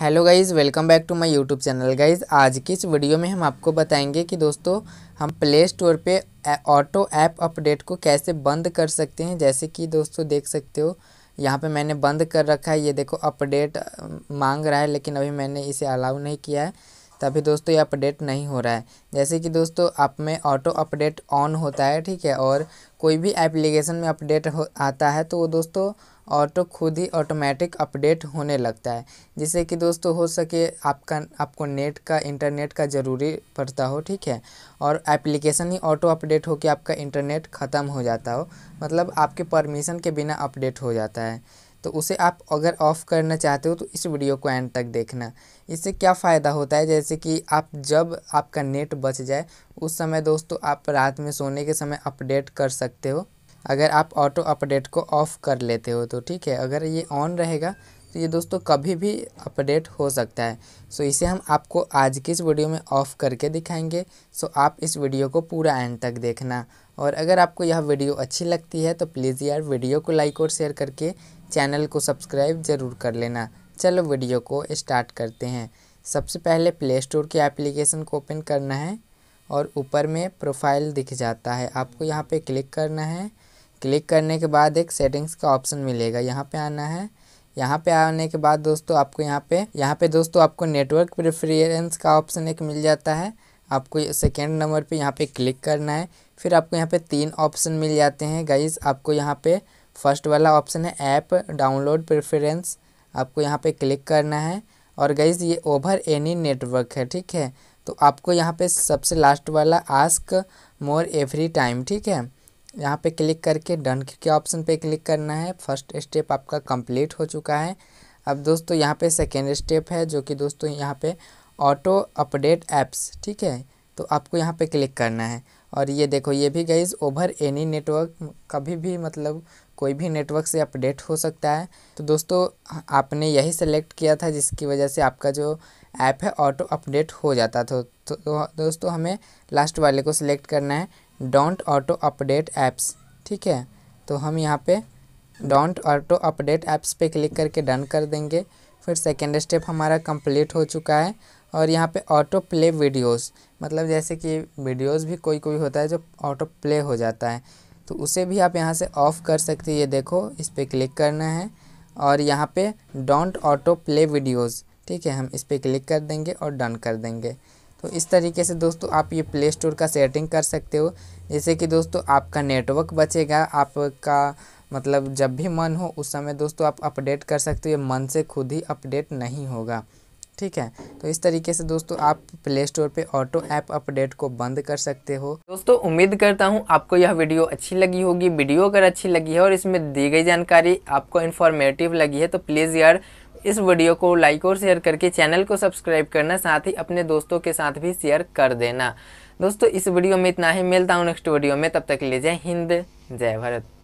hello guys welcome back to my YouTube channel guys आज की इस वीडियो में हम आपको बताएंगे कि दोस्तों हम प्ले स्टोर पे ऑटो ऐप अपडेट को कैसे बंद कर सकते हैं जैसे कि दोस्तों देख सकते हो यहाँ पे मैंने बंद कर रखा है ये देखो अपडेट मांग रहा है लेकिन अभी मैंने इसे अलाउ नहीं किया है तभी दोस्तों ये अपडेट नहीं हो रहा है जैसे कि दोस्तों आप में ऑटो अपडेट ऑन होता है ठीक है और कोई भी एप्लीकेशन में अपडेट आता है तो वो दोस्तों ऑटो खुद ही ऑटोमेटिक अपडेट होने लगता है जिससे कि दोस्तों हो सके आपका आपको नेट का इंटरनेट का ज़रूरी पड़ता हो ठीक है और एप्लीकेशन ही ऑटो अपडेट हो के आपका इंटरनेट ख़त्म हो जाता हो मतलब आपके परमिशन के बिना अपडेट हो जाता है तो उसे आप अगर ऑफ़ करना चाहते हो तो इस वीडियो को एंड तक देखना इससे क्या फ़ायदा होता है जैसे कि आप जब आपका नेट बच जाए उस समय दोस्तों आप रात में सोने के समय अपडेट कर सकते हो अगर आप ऑटो अपडेट को ऑफ़ कर लेते हो तो ठीक है अगर ये ऑन रहेगा तो ये दोस्तों कभी भी अपडेट हो सकता है सो इसे हम आपको आज की इस वीडियो में ऑफ़ करके दिखाएंगे सो आप इस वीडियो को पूरा एंड तक देखना और अगर आपको यह वीडियो अच्छी लगती है तो प्लीज़ यार वीडियो को लाइक और शेयर करके चैनल को सब्सक्राइब ज़रूर कर लेना चलो वीडियो को स्टार्ट करते हैं सबसे पहले प्ले स्टोर की एप्लीकेशन को ओपन करना है और ऊपर में प्रोफाइल दिख जाता है आपको यहाँ पे क्लिक करना है क्लिक करने के बाद एक सेटिंग्स का ऑप्शन मिलेगा यहाँ पे आना है यहाँ पे आने के बाद दोस्तों आपको यहाँ पे यहाँ पे दोस्तों आपको नेटवर्क प्रेफरेंस का ऑप्शन एक मिल जाता है आपको सेकेंड नंबर पे यहाँ पे क्लिक करना है फिर आपको यहाँ पे तीन ऑप्शन मिल जाते हैं गाइज आपको यहाँ पर फर्स्ट वाला ऑप्शन है ऐप डाउनलोड प्रेफरेंस आपको यहाँ पे क्लिक करना है और गईज ये ओवर एनी नेटवर्क है ठीक है तो आपको यहाँ पे सबसे लास्ट वाला आस्क मोर एवरी टाइम ठीक है यहाँ पे क्लिक करके डन के ऑप्शन पे क्लिक करना है फर्स्ट स्टेप आपका कंप्लीट हो चुका है अब दोस्तों यहाँ पे सेकेंड स्टेप है जो कि दोस्तों यहाँ पे ऑटो अपडेट ऐप्स ठीक है तो आपको यहाँ पे क्लिक करना है और ये देखो ये भी गईज ओवर एनी नेटवर्क कभी भी मतलब कोई भी नेटवर्क से अपडेट हो सकता है तो दोस्तों आपने यही सेलेक्ट किया था जिसकी वजह से आपका जो ऐप है ऑटो अपडेट हो जाता था तो, तो दोस्तों हमें लास्ट वाले को सिलेक्ट करना है डोंट ऑटो अपडेट ऐप्स ठीक है तो हम यहाँ पे डोंट ऑटो अपडेट ऐप्स पे क्लिक करके डन कर देंगे फिर सेकेंड स्टेप हमारा कंप्लीट हो चुका है और यहाँ पे ऑटो प्ले वीडियोस मतलब जैसे कि वीडियोस भी कोई कोई होता है जो ऑटो प्ले हो जाता है तो उसे भी आप यहाँ से ऑफ़ कर सकते हैं ये देखो इस पर क्लिक करना है और यहाँ पे डोंट ऑटो प्ले वीडियोस ठीक है हम इस पर क्लिक कर देंगे और डन कर देंगे तो इस तरीके से दोस्तों आप ये प्ले स्टोर का सेटिंग कर सकते हो जैसे कि दोस्तों आपका नेटवर्क बचेगा आपका मतलब जब भी मन हो उस समय दोस्तों आप अपडेट कर सकते हो ये मन से खुद ही अपडेट नहीं होगा ठीक है तो इस तरीके से दोस्तों आप प्ले स्टोर पे ऑटो ऐप अपडेट को बंद कर सकते हो दोस्तों उम्मीद करता हूँ आपको यह वीडियो अच्छी लगी होगी वीडियो अगर अच्छी लगी है और इसमें दी गई जानकारी आपको इन्फॉर्मेटिव लगी है तो प्लीज़ यार इस वीडियो को लाइक और शेयर करके चैनल को सब्सक्राइब करना साथ ही अपने दोस्तों के साथ भी शेयर कर देना दोस्तों इस वीडियो में इतना ही मिलता हूँ नेक्स्ट वीडियो में तब तक ले जय हिंद जय भारत